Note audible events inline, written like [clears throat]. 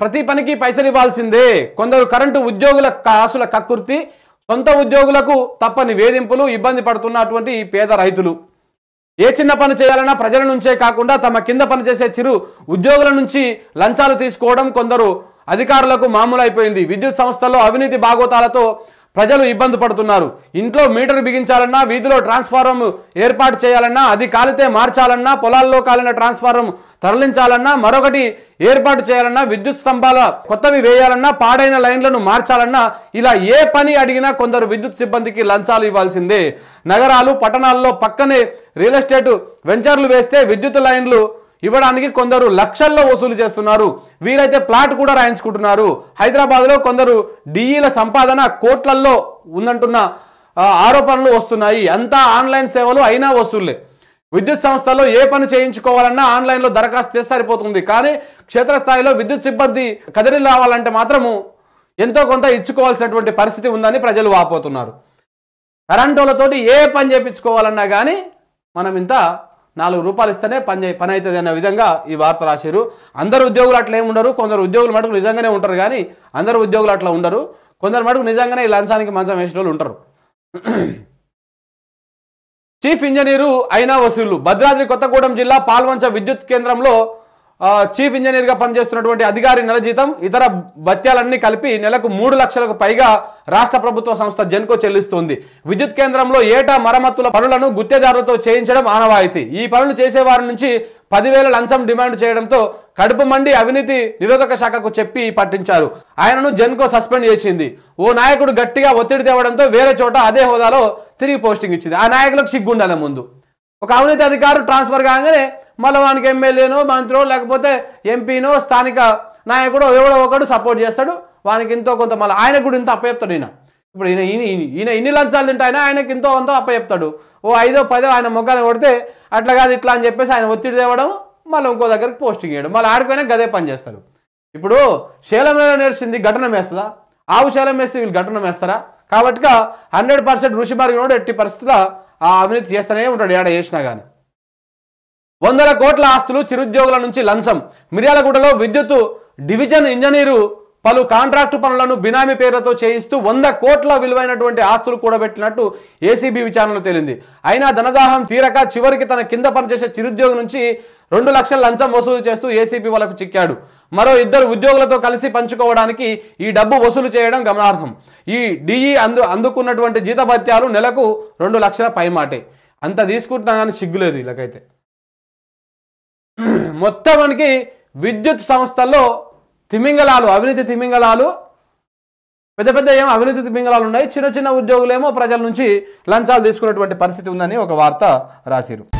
ప్రతి పనికి పైసలు ఇవ్వాల్సిందే కొందరు కరెంటు ఉద్యోగుల కాసుల కక్కుర్తి సొంత ఉద్యోగులకు తప్పని వేధింపులు ఇబ్బంది పడుతున్నటువంటి ఈ పేద రైతులు ఏ చిన్న పని చేయాలన్నా ప్రజల నుంచే కాకుండా తమ కింద పనిచేసే చిరు ఉద్యోగుల నుంచి లంచాలు తీసుకోవడం కొందరు అధికారులకు మామూలు అయిపోయింది విద్యుత్ సంస్థల్లో అవినీతి బాగోతాలతో ప్రజలు ఇబ్బంది పడుతున్నారు ఇంట్లో మీటర్ బిగించాలన్నా వీధిలో ట్రాన్స్ఫారం ఏర్పాటు చేయాలన్నా అది కాలితే మార్చాలన్నా పొలాల్లో కాలిన ట్రాన్స్ఫారం తరలించాలన్నా మరొకటి ఏర్పాటు చేయాలన్నా విద్యుత్ స్తంభాల కొత్తవి వేయాలన్నా పాడైన లైన్లను మార్చాలన్నా ఇలా ఏ పని అడిగినా కొందరు విద్యుత్ సిబ్బందికి లంచాలు ఇవ్వాల్సిందే నగరాలు పట్టణాల్లో పక్కనే రియల్ ఎస్టేట్ వెంచర్లు వేస్తే విద్యుత్ లైన్లు ఇవ్వడానికి కొందరు లక్షల్లో వసూలు చేస్తున్నారు వీరైతే ప్లాట్ కూడా రాయించుకుంటున్నారు హైదరాబాద్లో కొందరు డిఈల సంపాదన కోట్లల్లో ఉందంటున్న ఆరోపణలు వస్తున్నాయి అంతా ఆన్లైన్ సేవలు అయినా వసూలే విద్యుత్ సంస్థలో ఏ పని చేయించుకోవాలన్నా ఆన్లైన్లో దరఖాస్తు చేస్తే సరిపోతుంది కానీ క్షేత్రస్థాయిలో విద్యుత్ సిబ్బంది కదిలి రావాలంటే మాత్రము ఎంతో కొంత ఇచ్చుకోవాల్సినటువంటి పరిస్థితి ఉందని ప్రజలు వాపోతున్నారు కరెంటోలతోటి ఏ పని చేయించుకోవాలన్నా కానీ మనం ఇంత నాలుగు రూపాయలు ఇస్తేనే పని పని అవుతుంది అనే విధంగా ఈ వార్త రాశారు అందరు ఉద్యోగులు అట్లా ఉండరు కొందరు ఉద్యోగులు మటుకు నిజంగానే ఉంటారు కానీ అందరు ఉద్యోగులు అట్లా ఉండరు కొందరు మటుకు నిజంగానే ఈ లంచానికి మంచం వేసిన వాళ్ళు ఉంటారు చీఫ్ ఇంజనీరు అయినా వసూళ్లు భద్రాద్రి కొత్తగూడెం జిల్లా పాల్వంచ విద్యుత్ కేంద్రంలో చీఫ్ ఇంజనీర్గా పనిచేస్తున్నటువంటి అధికారి నెల జీతం ఇతర భత్యాలన్నీ కలిపి నెలకు మూడు లక్షలకు పైగా రాష్ట్ర ప్రభుత్వ సంస్థ జెన్కో చెల్లిస్తోంది విద్యుత్ కేంద్రంలో ఏటా మరమ్మతుల పనులను గుత్తేదారులతో చేయించడం ఆనవాయితీ ఈ పనులు చేసేవారి నుంచి పదివేల లంచం డిమాండ్ చేయడంతో కడుపు మండి అవినీతి నిరోధక శాఖకు చెప్పి పట్టించారు ఆయనను జెన్కో సస్పెండ్ చేసింది ఓ నాయకుడు గట్టిగా ఒత్తిడి తేవడంతో వేరే చోట అదే హోదాలో తిరిగి పోస్టింగ్ ఇచ్చింది ఆ నాయకులకు సిగ్గుండాలి ముందు ఒక అవినీతి అధికారు ట్రాన్స్ఫర్ కాగానే మళ్ళీ వానికి ఎమ్మెల్యేనో మంత్రో లేకపోతే ఎంపీనో స్థానిక నాయకుడు ఎవడో ఒకడు సపోర్ట్ చేస్తాడు వానికి ఇంతో కొంత మళ్ళీ ఆయనకు కూడా ఇంత అప్పచెప్తాడు ఈయన ఇప్పుడు ఈయన ఈయన ఇన్ని లంచాలు తింటాయినా ఆయనకి ఇంతో అంతో అప్పచెప్తాడు ఓ ఐదో పదో ఆయన మొగ్గాన్ని కొడితే అట్లా కాదు ఇట్లా అని చెప్పేసి ఆయన ఒత్తిడి తేవడం మళ్ళీ ఇంకో దగ్గరికి పోస్టింగ్ చేయడం మళ్ళీ ఆడిపోయినా గదే పని చేస్తారు ఇప్పుడు శీలం నేర్చింది ఘటన వేస్తుందా ఆవు శీలం వేస్తే వీళ్ళు ఘటన వేస్తారా కాబట్టి హండ్రెడ్ పర్సెంట్ ఋషి మార్గం ఎట్టి పరిస్థితుల ఆ అవినీతి చేస్తూనే ఉంటాడు ఏడ చేసినా కానీ వందల కోట్ల ఆస్తులు చిరుద్యోగుల నుంచి లంచం మిర్యాలగూడలో విద్యుత్ డివిజన్ ఇంజనీరు పలు కాంట్రాక్టు పనులను బినామీ పేర్లతో చేయిస్తూ వంద కోట్ల విలువైనటువంటి ఆస్తులు కూడబెట్టినట్టు ఏసీబీ విచారణలో తేలింది అయినా ధనదాహం తీరక చివరికి తన కింద పనిచేసే చిరుద్యోగి నుంచి రెండు లక్షల లంచం వసూలు చేస్తూ ఏసీబీ వాళ్ళకు చిక్కాడు మరో ఇద్దరు ఉద్యోగులతో కలిసి పంచుకోవడానికి ఈ డబ్బు వసూలు చేయడం గమనార్హం ఈ డిఈ అందు అందుకున్నటువంటి జీతభత్యాలు నెలకు రెండు లక్షల పైమాటే అంత తీసుకుంటున్నా కానీ సిగ్గులేదు వీళ్ళకైతే [clears throat] మొత్తానికి విద్యుత్ సంస్థల్లో తిమింగళాలు అవినీతి తిమింగళాలు పెద్ద పెద్ద ఏమో అవినీతి తిమింగళాలు ఉన్నాయి చిన్న చిన్న ఉద్యోగులేమో ప్రజల నుంచి లంచాలు తీసుకున్నటువంటి పరిస్థితి ఉందని ఒక వార్త రాసిరు